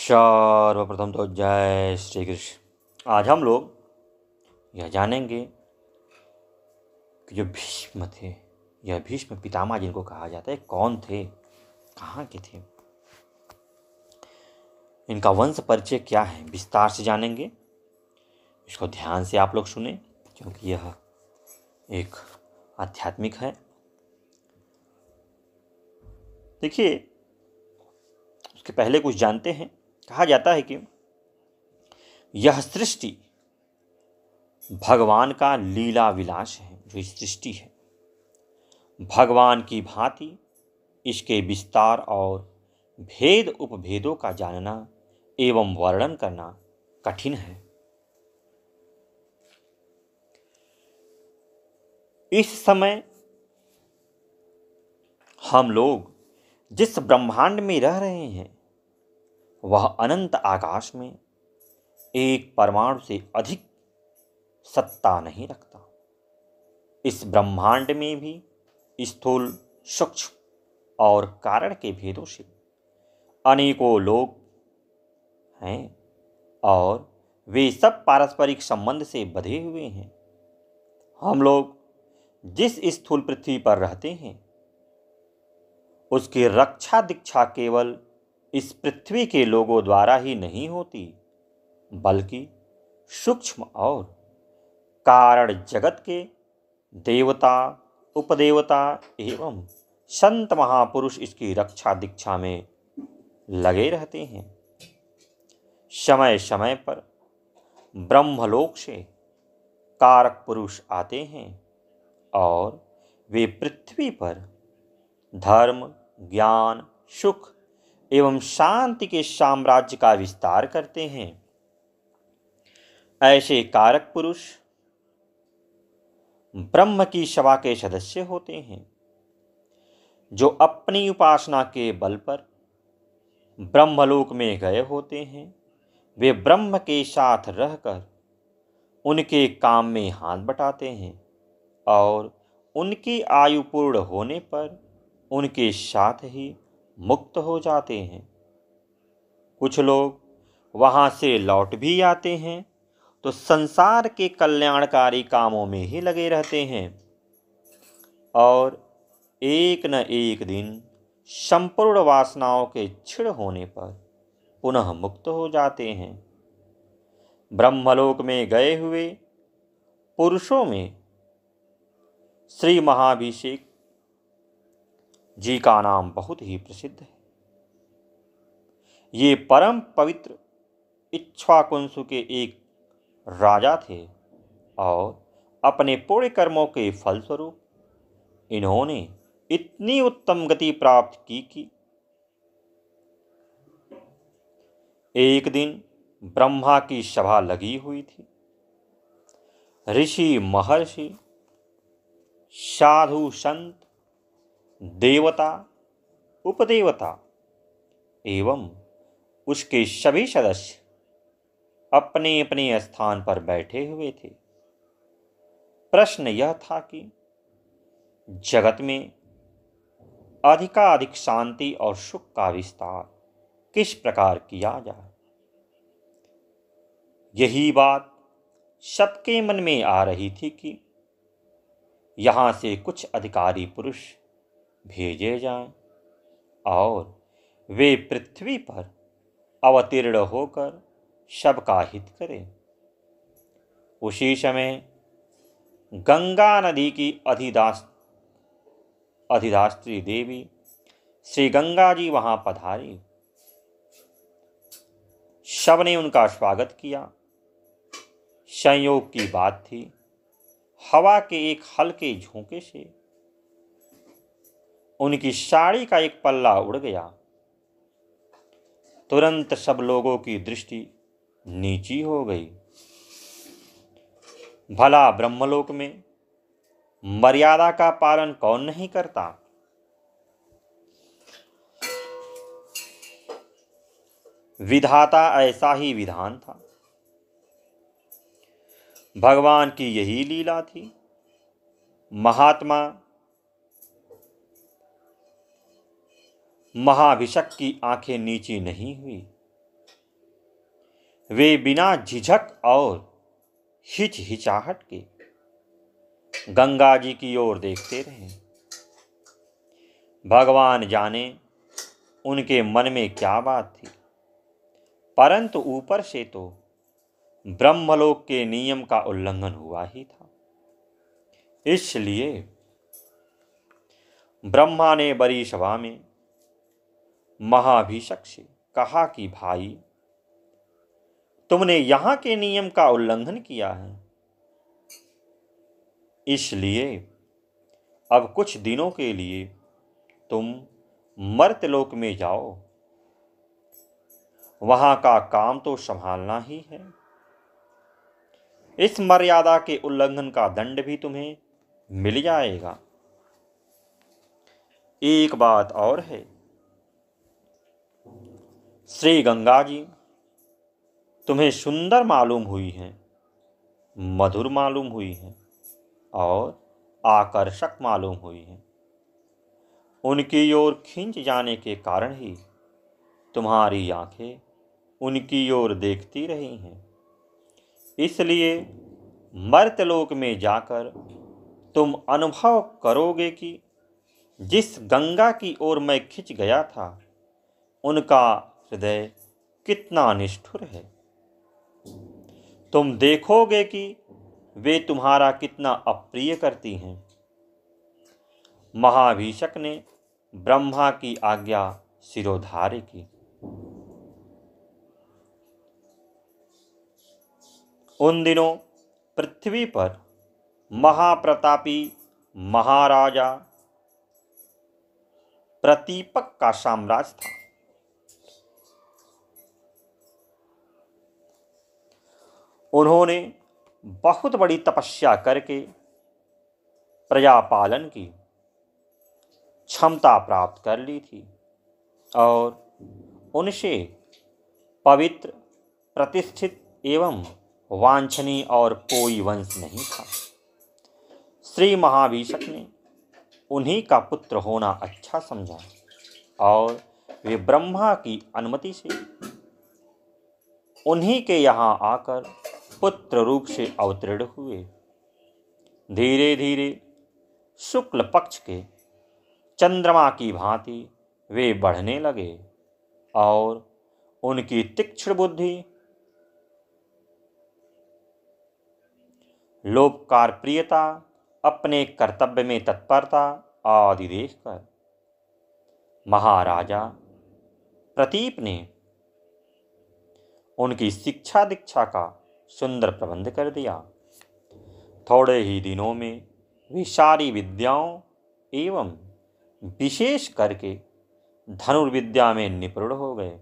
सर्वप्रथम तो जय श्री कृष्ण आज हम लोग यह जानेंगे कि जो भीष्म थे यह भीष्म पितामह जिनको कहा जाता है कौन थे कहाँ के थे इनका वंश परिचय क्या है विस्तार से जानेंगे इसको ध्यान से आप लोग सुने क्योंकि यह एक आध्यात्मिक है देखिए उसके पहले कुछ जानते हैं कहा जाता है कि यह सृष्टि भगवान का लीला विलास है जो सृष्टि है भगवान की भांति इसके विस्तार और भेद उपभेदों का जानना एवं वर्णन करना कठिन है इस समय हम लोग जिस ब्रह्मांड में रह रहे हैं वह अनंत आकाश में एक परमाणु से अधिक सत्ता नहीं रखता इस ब्रह्मांड में भी स्थूल सूक्ष्म और कारण के भेदों से अनेकों लोग हैं और वे सब पारस्परिक संबंध से बधे हुए हैं हम लोग जिस स्थूल पृथ्वी पर रहते हैं उसकी रक्षा दीक्षा केवल इस पृथ्वी के लोगों द्वारा ही नहीं होती बल्कि सूक्ष्म और कारण जगत के देवता उपदेवता एवं संत महापुरुष इसकी रक्षा दीक्षा में लगे रहते हैं समय समय पर ब्रह्मलोक से कारक पुरुष आते हैं और वे पृथ्वी पर धर्म ज्ञान सुख एवं शांति के साम्राज्य का विस्तार करते हैं ऐसे कारक पुरुष ब्रह्म की सभा के सदस्य होते हैं जो अपनी उपासना के बल पर ब्रह्मलोक में गए होते हैं वे ब्रह्म के साथ रहकर उनके काम में हाथ बटाते हैं और उनकी आयु पूर्ण होने पर उनके साथ ही मुक्त हो जाते हैं कुछ लोग वहाँ से लौट भी आते हैं तो संसार के कल्याणकारी कामों में ही लगे रहते हैं और एक न एक दिन संपूर्ण वासनाओं के छिड़ होने पर पुनः मुक्त हो जाते हैं ब्रह्मलोक में गए हुए पुरुषों में श्री महाभिषेक जी का नाम बहुत ही प्रसिद्ध है ये परम पवित्र इच्छाकुंसु के एक राजा थे और अपने पूरे कर्मों के फलस्वरूप इन्होंने इतनी उत्तम गति प्राप्त की कि एक दिन ब्रह्मा की सभा लगी हुई थी ऋषि महर्षि साधु संत देवता उपदेवता एवं उसके सभी सदस्य अपने अपने स्थान पर बैठे हुए थे प्रश्न यह था कि जगत में अधिकाधिक शांति और सुख का विस्तार किस प्रकार किया जाए यही बात सबके मन में आ रही थी कि यहां से कुछ अधिकारी पुरुष भेजे जाएं और वे पृथ्वी पर अवतीर्ण होकर शब का हित करें उसी समय गंगा नदी की अधिदास अधिदास्त्री देवी श्री गंगा जी वहाँ पधारी शब ने उनका स्वागत किया संयोग की बात थी हवा के एक हल्के झोंके से उनकी साड़ी का एक पल्ला उड़ गया तुरंत सब लोगों की दृष्टि नीची हो गई भला ब्रह्मलोक में मर्यादा का पालन कौन नहीं करता विधाता ऐसा ही विधान था भगवान की यही लीला थी महात्मा महाभिषक की आंखें नीची नहीं हुई वे बिना झिझक और हिच हिचाहट के गंगा जी की ओर देखते रहे भगवान जाने उनके मन में क्या बात थी परंतु ऊपर से तो ब्रह्मलोक के नियम का उल्लंघन हुआ ही था इसलिए ब्रह्मा ने बड़ी सभा में महाभिषक से कहा कि भाई तुमने यहां के नियम का उल्लंघन किया है इसलिए अब कुछ दिनों के लिए तुम मर्तलोक में जाओ वहां का काम तो संभालना ही है इस मर्यादा के उल्लंघन का दंड भी तुम्हें मिल जाएगा एक बात और है श्री गंगा जी तुम्हें सुंदर मालूम हुई हैं मधुर मालूम हुई हैं और आकर्षक मालूम हुई हैं उनकी ओर खींच जाने के कारण ही तुम्हारी आंखें उनकी ओर देखती रही हैं इसलिए मर्तलोक में जाकर तुम अनुभव करोगे कि जिस गंगा की ओर मैं खिंच गया था उनका हृदय कितना निष्ठुर है तुम देखोगे कि वे तुम्हारा कितना अप्रिय करती हैं महाभिषक ने ब्रह्मा की आज्ञा सिरोधार्य की उन दिनों पृथ्वी पर महाप्रतापी महाराजा प्रतीपक का साम्राज्य था उन्होंने बहुत बड़ी तपस्या करके प्रजा पालन की क्षमता प्राप्त कर ली थी और उनसे पवित्र प्रतिष्ठित एवं वांछनीय और कोई वंश नहीं था श्री महावीषक ने उन्हीं का पुत्र होना अच्छा समझा और वे ब्रह्मा की अनुमति से उन्हीं के यहाँ आकर पुत्र रूप से अवतीर्ण हुए धीरे धीरे शुक्ल पक्ष के चंद्रमा की भांति वे बढ़ने लगे और उनकी तीक्ष्ण बुद्धि लोपकार प्रियता अपने कर्तव्य में तत्परता आदि देखकर महाराजा प्रतीप ने उनकी शिक्षा दीक्षा का सुंदर प्रबंध कर दिया थोड़े ही दिनों में वे सारी विद्याओं एवं विशेष करके धनुर्विद्या में निपुण हो गए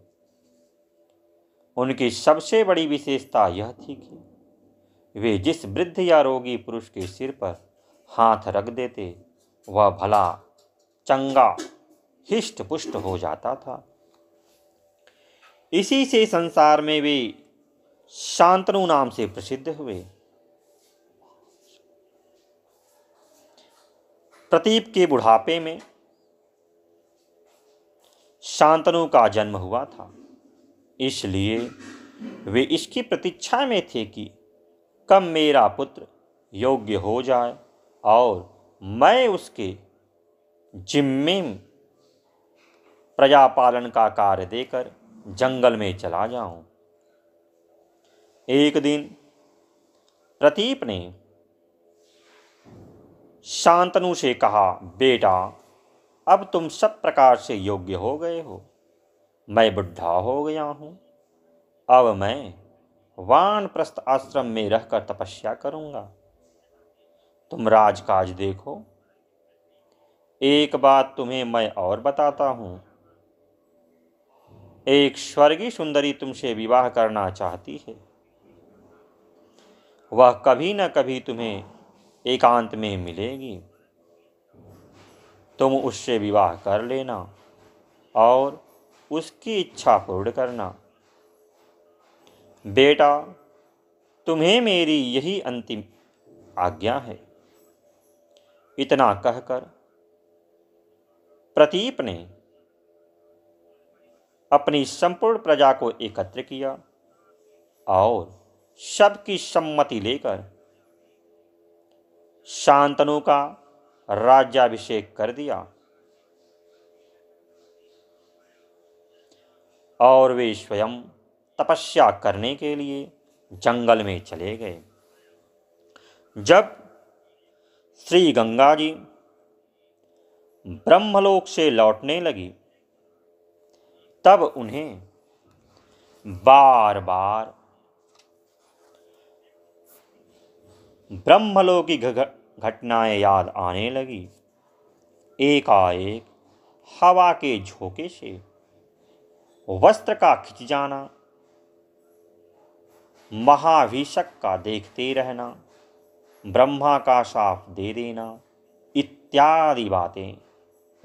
उनकी सबसे बड़ी विशेषता यह थी कि वे जिस वृद्ध या रोगी पुरुष के सिर पर हाथ रख देते वह भला चंगा हिष्ट पुष्ट हो जाता था इसी से संसार में वे शांतनु नाम से प्रसिद्ध हुए प्रतीप के बुढ़ापे में शांतनु का जन्म हुआ था इसलिए वे इसकी प्रतीक्षा में थे कि कब मेरा पुत्र योग्य हो जाए और मैं उसके जिम्मे प्रजापालन का कार्य देकर जंगल में चला जाऊं एक दिन प्रतीप ने शांतनु से कहा बेटा अब तुम सब प्रकार से योग्य हो गए हो मैं बुढ़ा हो गया हूँ अब मैं वानप्रस्थ आश्रम में रहकर तपस्या करूँगा तुम राजकाज देखो एक बात तुम्हें मैं और बताता हूँ एक स्वर्गीय सुंदरी तुमसे विवाह करना चाहती है वह कभी न कभी तुम्हें एकांत में मिलेगी तुम उससे विवाह कर लेना और उसकी इच्छा पूर्ण करना बेटा तुम्हें मेरी यही अंतिम आज्ञा है इतना कहकर प्रतीप ने अपनी संपूर्ण प्रजा को एकत्र किया और की सम्मति लेकर शांतनु का राज्याभिषेक कर दिया और वे स्वयं तपस्या करने के लिए जंगल में चले गए जब श्री गंगा जी ब्रह्मलोक से लौटने लगी तब उन्हें बार बार ब्रह्मलोक की घटनाएं याद आने लगी एकाएक हवा के झोंके से वस्त्र का खिंच जाना महाभिषक का देखते रहना ब्रह्मा का साफ दे देना इत्यादि बातें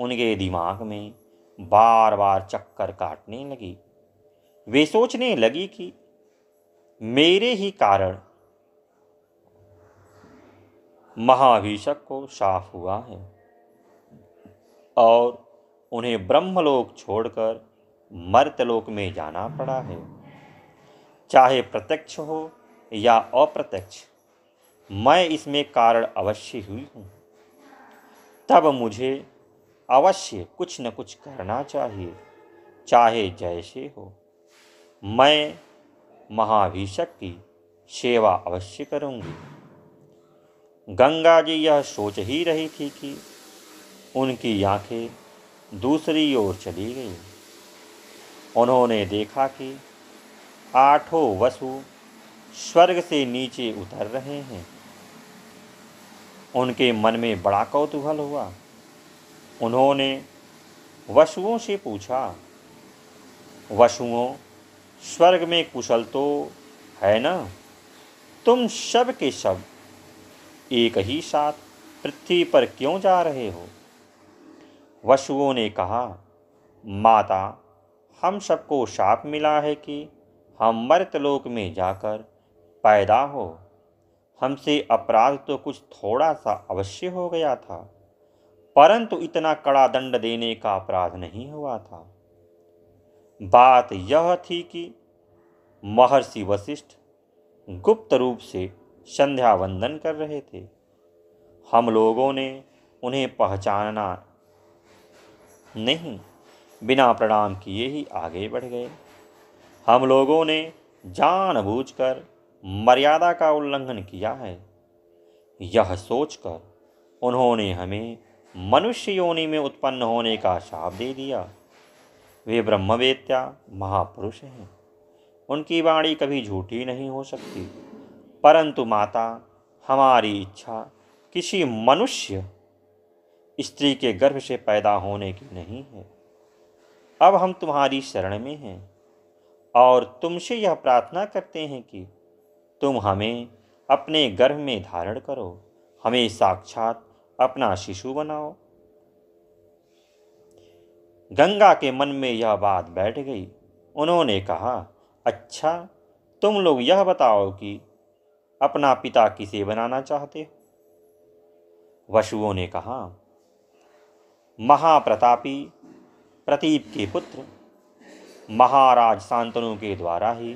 उनके दिमाग में बार बार चक्कर काटने लगी वे सोचने लगी कि मेरे ही कारण महाभिषक को साफ हुआ है और उन्हें ब्रह्मलोक छोड़कर मर्तलोक में जाना पड़ा है चाहे प्रत्यक्ष हो या अप्रत्यक्ष मैं इसमें कारण अवश्य हुई हूँ तब मुझे अवश्य कुछ न कुछ करना चाहिए चाहे जैसे हो मैं महाभिषक की सेवा अवश्य करूँगी गंगा जी यह सोच ही रही थी कि उनकी आंखें दूसरी ओर चली गई उन्होंने देखा कि आठों वसु स्वर्ग से नीचे उतर रहे हैं उनके मन में बड़ा कौतूहल हुआ उन्होंने वसुओं से पूछा वसुओं स्वर्ग में कुशल तो है ना तुम सब के सब एक ही साथ पृथ्वी पर क्यों जा रहे हो वशुओं ने कहा माता हम सबको शाप मिला है कि हम लोक में जाकर पैदा हो हमसे अपराध तो कुछ थोड़ा सा अवश्य हो गया था परंतु इतना कड़ा दंड देने का अपराध नहीं हुआ था बात यह थी कि महर्षि वशिष्ठ गुप्त रूप से संध्या वंदन कर रहे थे हम लोगों ने उन्हें पहचाना नहीं बिना प्रणाम किए ही आगे बढ़ गए हम लोगों ने जानबूझकर मर्यादा का उल्लंघन किया है यह सोचकर उन्होंने हमें मनुष्य योनि में उत्पन्न होने का शाप दे दिया वे ब्रह्मवेत्या महापुरुष हैं उनकी वाणी कभी झूठी नहीं हो सकती परंतु माता हमारी इच्छा किसी मनुष्य स्त्री के गर्भ से पैदा होने की नहीं है अब हम तुम्हारी शरण में हैं और तुमसे यह प्रार्थना करते हैं कि तुम हमें अपने गर्भ में धारण करो हमें साक्षात अपना शिशु बनाओ गंगा के मन में यह बात बैठ गई उन्होंने कहा अच्छा तुम लोग यह बताओ कि अपना पिता किसे बनाना चाहते हो वशुओं ने कहा महाप्रतापी प्रतीप के पुत्र महाराज शांतनु के द्वारा ही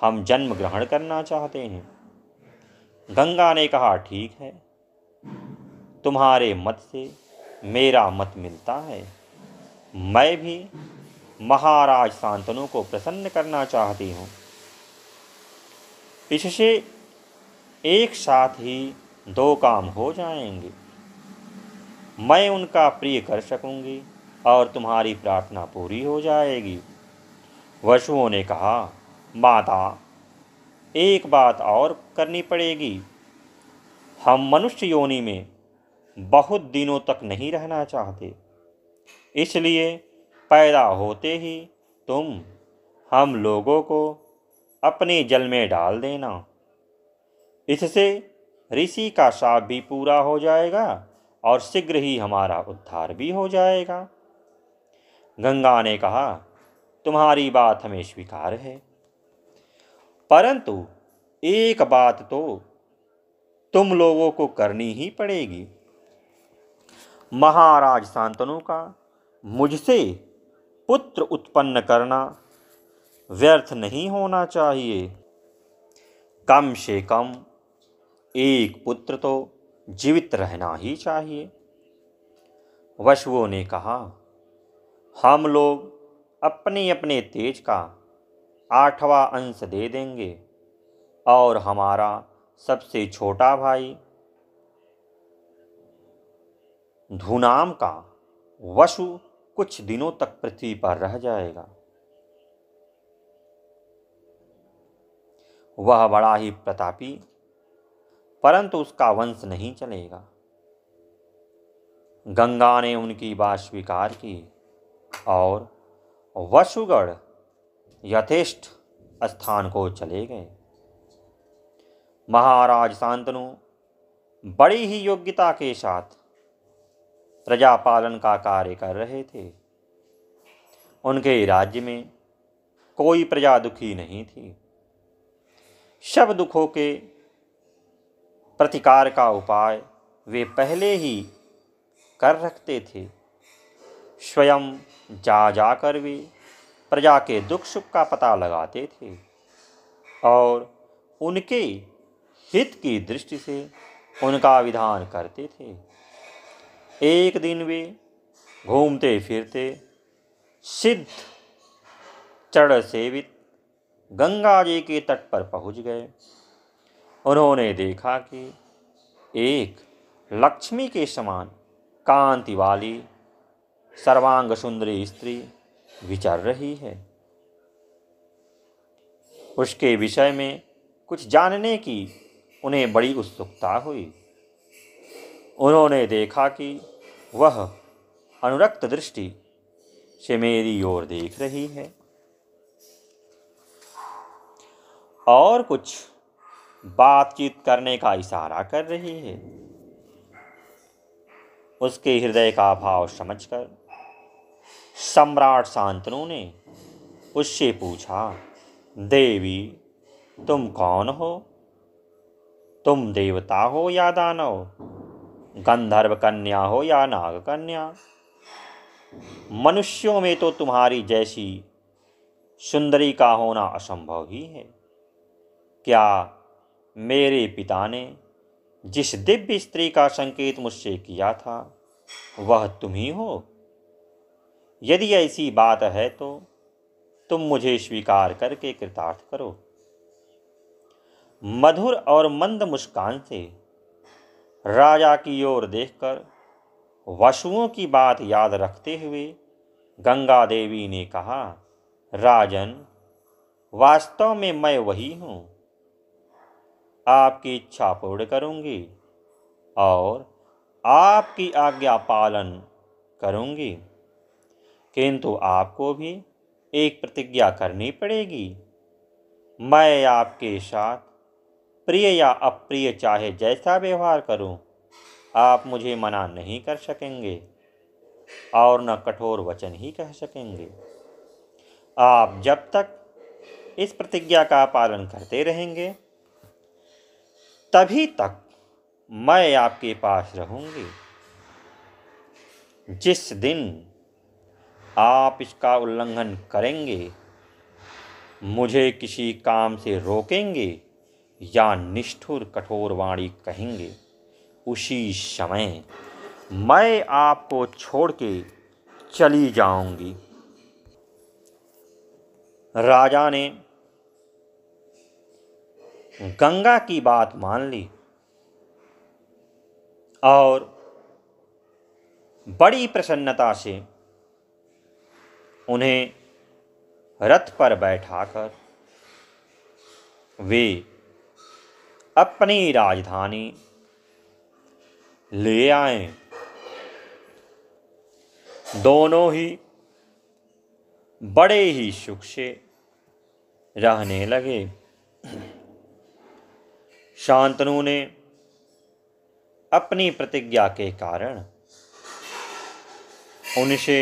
हम जन्म ग्रहण करना चाहते हैं गंगा ने कहा ठीक है तुम्हारे मत से मेरा मत मिलता है मैं भी महाराज शांतनु को प्रसन्न करना चाहती हूँ इससे एक साथ ही दो काम हो जाएंगे मैं उनका प्रिय कर सकूंगी और तुम्हारी प्रार्थना पूरी हो जाएगी वशुओं ने कहा माता एक बात और करनी पड़ेगी हम मनुष्य योनि में बहुत दिनों तक नहीं रहना चाहते इसलिए पैदा होते ही तुम हम लोगों को अपने जल में डाल देना इससे ऋषि का शाप भी पूरा हो जाएगा और शीघ्र ही हमारा उद्धार भी हो जाएगा गंगा ने कहा तुम्हारी बात हमें स्वीकार है परंतु एक बात तो तुम लोगों को करनी ही पड़ेगी महाराज सांतनु का मुझसे पुत्र उत्पन्न करना व्यर्थ नहीं होना चाहिए कम से कम एक पुत्र तो जीवित रहना ही चाहिए वशुओं ने कहा हम लोग अपने अपने तेज का आठवां अंश दे देंगे और हमारा सबसे छोटा भाई धुनाम का वशु कुछ दिनों तक पृथ्वी पर रह जाएगा वह बड़ा ही प्रतापी परंतु उसका वंश नहीं चलेगा गंगा ने उनकी बात स्वीकार की और वशुगढ़ यथेष्ट स्थान को चले गए महाराज शांतनु बड़ी ही योग्यता के साथ प्रजा पालन का कार्य कर रहे थे उनके राज्य में कोई प्रजा दुखी नहीं थी सब दुखों के प्रतिकार का उपाय वे पहले ही कर रखते थे स्वयं जा जा कर वे प्रजा के दुख सुख का पता लगाते थे और उनके हित की दृष्टि से उनका विधान करते थे एक दिन वे घूमते फिरते सिद्ध चढ़ सेवित गंगा जी के तट पर पहुंच गए उन्होंने देखा कि एक लक्ष्मी के समान कांति वाली सर्वांग सुंदरी स्त्री विचर रही है उसके विषय में कुछ जानने की उन्हें बड़ी उत्सुकता हुई उन्होंने देखा कि वह अनुरक्त दृष्टि से मेरी ओर देख रही है और कुछ बातचीत करने का इशारा कर रही है उसके हृदय का भाव समझकर सम्राट शांतनु ने उससे पूछा देवी तुम कौन हो तुम देवता हो या दानव गंधर्व कन्या हो या नाग कन्या मनुष्यों में तो तुम्हारी जैसी सुंदरी का होना असंभव ही है क्या मेरे पिता ने जिस दिव्य स्त्री का संकेत मुझसे किया था वह तुम ही हो यदि ऐसी बात है तो तुम मुझे स्वीकार करके कृतार्थ करो मधुर और मंद मुस्कान से राजा की ओर देखकर वशुओं की बात याद रखते हुए गंगा देवी ने कहा राजन वास्तव में मैं वही हूँ आपकी इच्छा पूर्ण करूँगी और आपकी आज्ञा पालन करूँगी किंतु आपको भी एक प्रतिज्ञा करनी पड़ेगी मैं आपके साथ प्रिय या अप्रिय चाहे जैसा व्यवहार करूं, आप मुझे मना नहीं कर सकेंगे और न कठोर वचन ही कह सकेंगे आप जब तक इस प्रतिज्ञा का पालन करते रहेंगे तभी तक मैं आपके पास रहूंगी जिस दिन आप इसका उल्लंघन करेंगे मुझे किसी काम से रोकेंगे या निष्ठुर कठोर वाणी कहेंगे उसी समय मैं आपको छोड़ के चली जाऊंगी राजा ने गंगा की बात मान ली और बड़ी प्रसन्नता से उन्हें रथ पर बैठाकर वे अपनी राजधानी ले आए दोनों ही बड़े ही सुख से रहने लगे शांतनु ने अपनी प्रतिज्ञा के कारण उनसे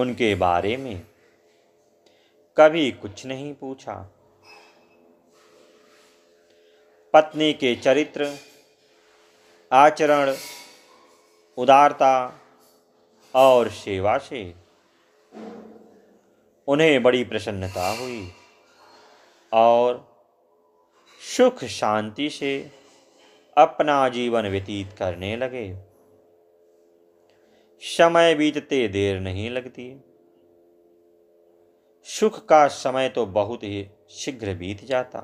उनके बारे में कभी कुछ नहीं पूछा पत्नी के चरित्र आचरण उदारता और सेवा से उन्हें बड़ी प्रसन्नता हुई और सुख शांति से अपना जीवन व्यतीत करने लगे समय बीतते देर नहीं लगती सुख का समय तो बहुत ही शीघ्र बीत जाता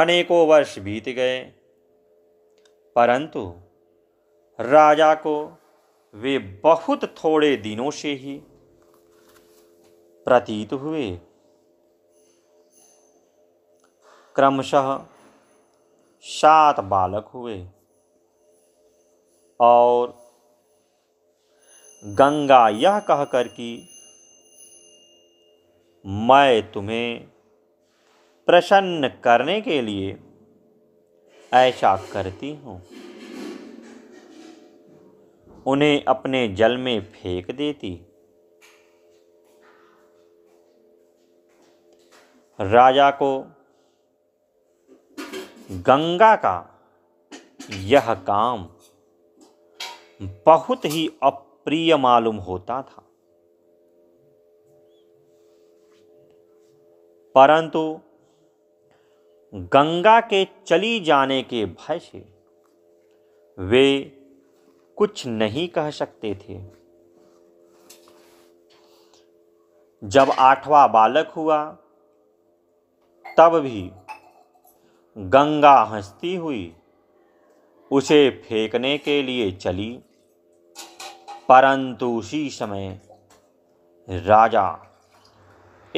अनेकों वर्ष बीत गए परंतु राजा को वे बहुत थोड़े दिनों से ही प्रतीत हुए क्रमशः सात बालक हुए और गंगा यह कहकर कि मैं तुम्हें प्रसन्न करने के लिए ऐसा करती हूँ उन्हें अपने जल में फेंक देती राजा को गंगा का यह काम बहुत ही अप्रिय मालूम होता था परंतु गंगा के चली जाने के भय से वे कुछ नहीं कह सकते थे जब आठवां बालक हुआ तब भी गंगा हंसती हुई उसे फेंकने के लिए चली परंतु उसी समय राजा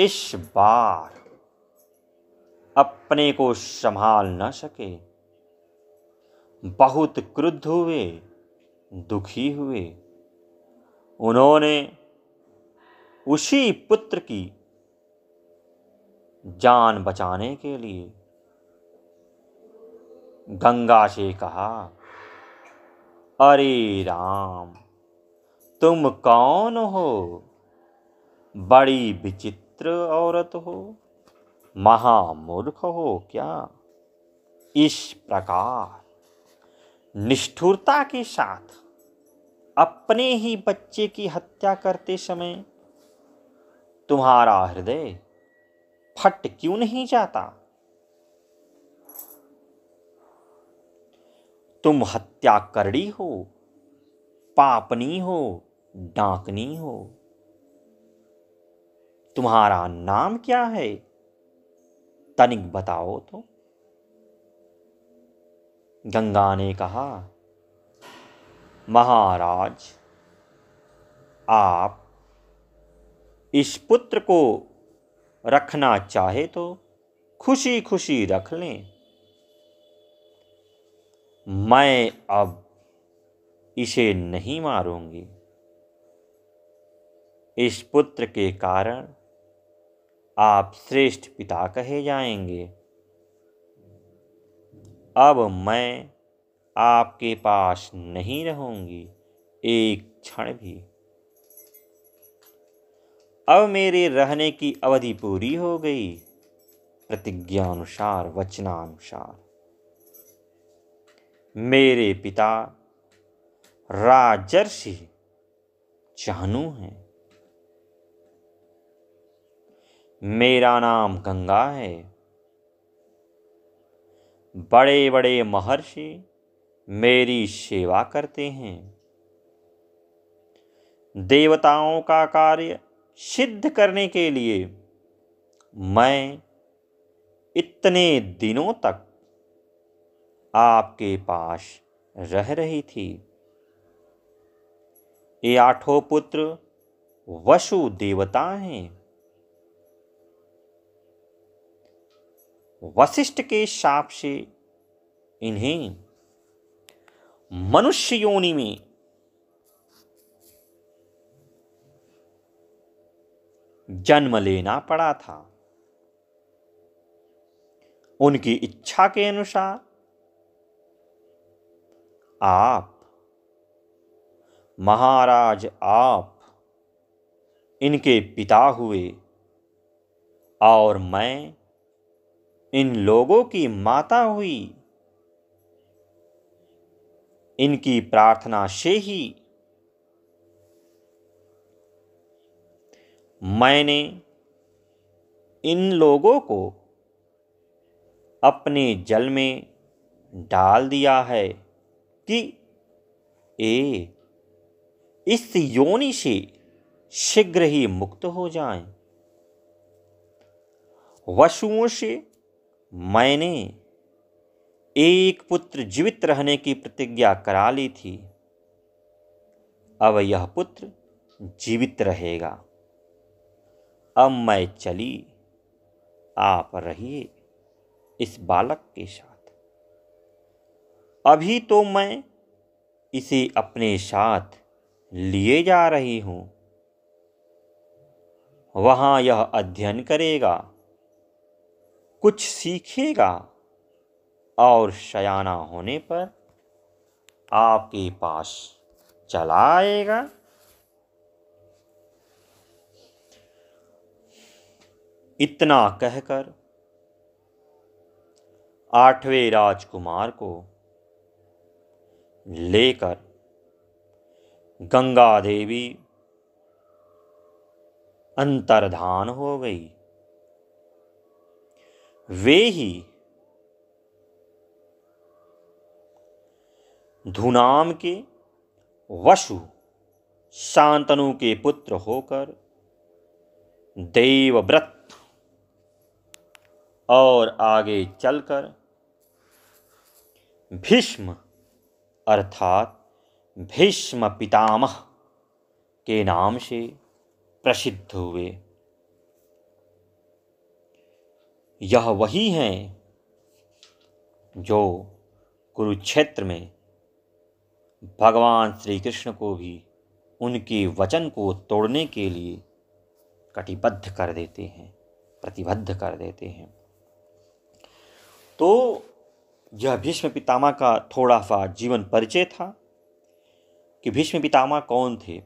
इस बार अपने को संभाल न सके बहुत क्रुद्ध हुए दुखी हुए उन्होंने उसी पुत्र की जान बचाने के लिए गंगा से कहा अरे राम तुम कौन हो बड़ी विचित्र औरत हो महामूर्ख हो क्या इस प्रकार निष्ठुरता के साथ अपने ही बच्चे की हत्या करते समय तुम्हारा हृदय फट क्यों नहीं जाता तुम हत्या करड़ी हो पापनी हो डांकनी हो तुम्हारा नाम क्या है तनिक बताओ तो गंगा ने कहा महाराज आप इस पुत्र को रखना चाहे तो खुशी खुशी रख लें मैं अब इसे नहीं मारूंगी इस पुत्र के कारण आप श्रेष्ठ पिता कहे जाएंगे अब मैं आपके पास नहीं रहूंगी एक क्षण भी अब मेरे रहने की अवधि पूरी हो गई प्रतिज्ञानुसार वचनानुसार मेरे पिता राजर्षि चानू हैं मेरा नाम गंगा है बड़े बड़े महर्षि मेरी सेवा करते हैं देवताओं का कार्य सिद्ध करने के लिए मैं इतने दिनों तक आपके पास रह रही थी ये आठों पुत्र वसु देवता हैं वशिष्ठ के शाप से इन्हें मनुष्य योनि में जन्म लेना पड़ा था उनकी इच्छा के अनुसार आप महाराज आप इनके पिता हुए और मैं इन लोगों की माता हुई इनकी प्रार्थना से ही मैंने इन लोगों को अपने जल में डाल दिया है कि ए इस योनि से शीघ्र ही मुक्त हो जाए वशुओं से मैंने एक पुत्र जीवित रहने की प्रतिज्ञा करा ली थी अब यह पुत्र जीवित रहेगा अब मैं चली आप रहिए इस बालक के साथ अभी तो मैं इसे अपने साथ लिए जा रही हूँ वहाँ यह अध्ययन करेगा कुछ सीखेगा और शयाना होने पर आपके पास चला आएगा इतना कहकर आठवें राजकुमार को लेकर गंगा देवी अंतर्धान हो गई वे ही धुनाम के वशु शांतनु के पुत्र होकर देवव्रत और आगे चलकर भीष्म अर्थात भीष्म पितामह के नाम से प्रसिद्ध हुए यह वही हैं जो कुरुक्षेत्र में भगवान श्री कृष्ण को भी उनके वचन को तोड़ने के लिए कटिबद्ध कर देते हैं प्रतिबद्ध कर देते हैं तो यह भीष्म पितामह का थोड़ा सा जीवन परिचय था कि भीष्म पितामह कौन थे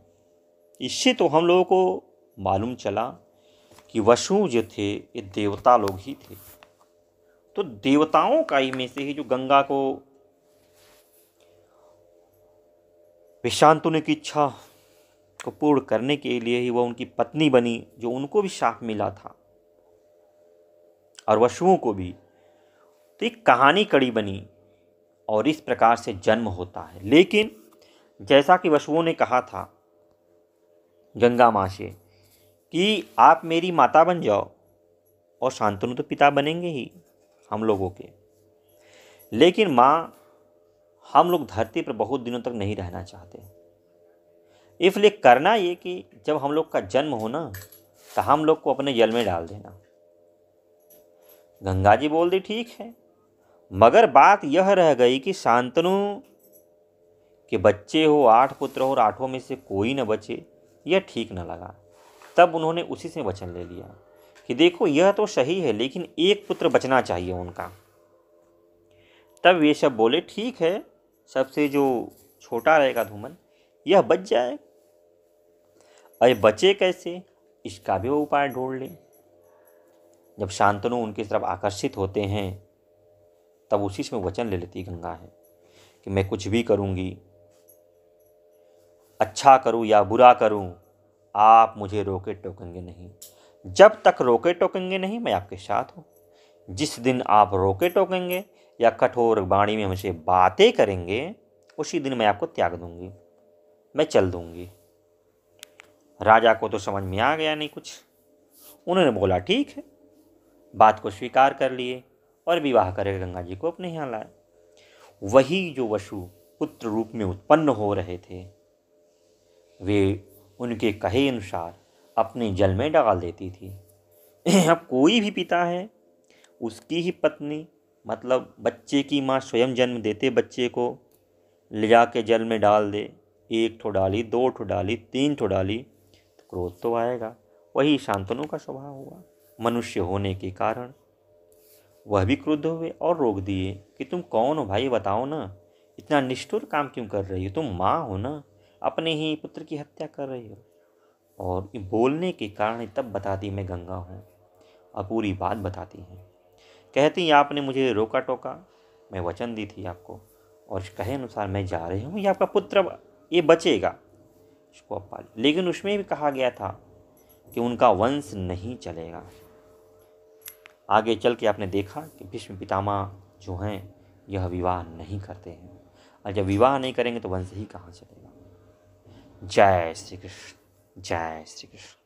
इससे तो हम लोगों को मालूम चला कि वसु जो थे ये देवता लोग ही थे तो देवताओं का ही में से ही जो गंगा को होने की इच्छा को पूर्ण करने के लिए ही वह उनकी पत्नी बनी जो उनको भी शाप मिला था और वशुओं को भी तो एक कहानी कड़ी बनी और इस प्रकार से जन्म होता है लेकिन जैसा कि वशुओं ने कहा था गंगा माँ से कि आप मेरी माता बन जाओ और शांतनु तो पिता बनेंगे ही हम लोगों के लेकिन माँ हम लोग धरती पर बहुत दिनों तक नहीं रहना चाहते इसलिए करना ये कि जब हम लोग का जन्म हो ना तो हम लोग को अपने जल में डाल देना गंगा जी बोल दी ठीक है मगर बात यह रह गई कि शांतनु के बच्चे हो आठ पुत्र हो और आठों में से कोई न बचे यह ठीक न लगा तब उन्होंने उसी से वचन ले लिया कि देखो यह तो सही है लेकिन एक पुत्र बचना चाहिए उनका तब ये सब बोले ठीक है सबसे जो छोटा रहेगा धूमन यह बच जाए अरे बचे कैसे इसका भी वो उपाय ढूंढ लें जब शांतनु उनकी तरफ आकर्षित होते हैं तब उसी से वचन ले लेती गंगा है कि मैं कुछ भी करूँगी अच्छा करूँ या बुरा करूँ आप मुझे रोके टोकेंगे नहीं जब तक रोके टोकेंगे नहीं मैं आपके साथ हूँ जिस दिन आप रोके टोकेंगे या कठोर वाणी में हमसे बातें करेंगे उसी दिन मैं आपको त्याग दूंगी मैं चल दूंगी राजा को तो समझ में आ गया नहीं कुछ उन्होंने बोला ठीक है बात को स्वीकार कर लिए और विवाह करे गंगा जी को अपने यहाँ लाए वही जो वशु पुत्र रूप में उत्पन्न हो रहे थे वे उनके कहे अनुसार अपने जल में डाल देती थी अब कोई भी पिता है उसकी ही पत्नी मतलब बच्चे की माँ स्वयं जन्म देते बच्चे को ले जा के जल में डाल दे एक ठो डाली दो ठो डाली तीन ठो डाली तो क्रोध तो आएगा वही शांतनु का स्वभाव हुआ मनुष्य होने के कारण वह भी क्रुद्ध हुए और रोक दिए कि तुम कौन हो भाई बताओ ना इतना निष्ठुर काम क्यों कर रही हो तुम माँ हो ना अपने ही पुत्र की हत्या कर रही हो और बोलने के कारण तब बताती मैं गंगा हूँ और पूरी बात बताती हैं कहती आपने मुझे रोका टोका मैं वचन दी थी आपको और कहे अनुसार मैं जा रही हूँ ये आपका पुत्र ये बचेगा इसको लेकिन उसमें भी कहा गया था कि उनका वंश नहीं चलेगा आगे चल के आपने देखा कि भीष्म पितामह जो हैं यह विवाह नहीं करते हैं और जब विवाह नहीं करेंगे तो वंश ही कहाँ चलेगा जय श्री कृष्ण जय श्री कृष्ण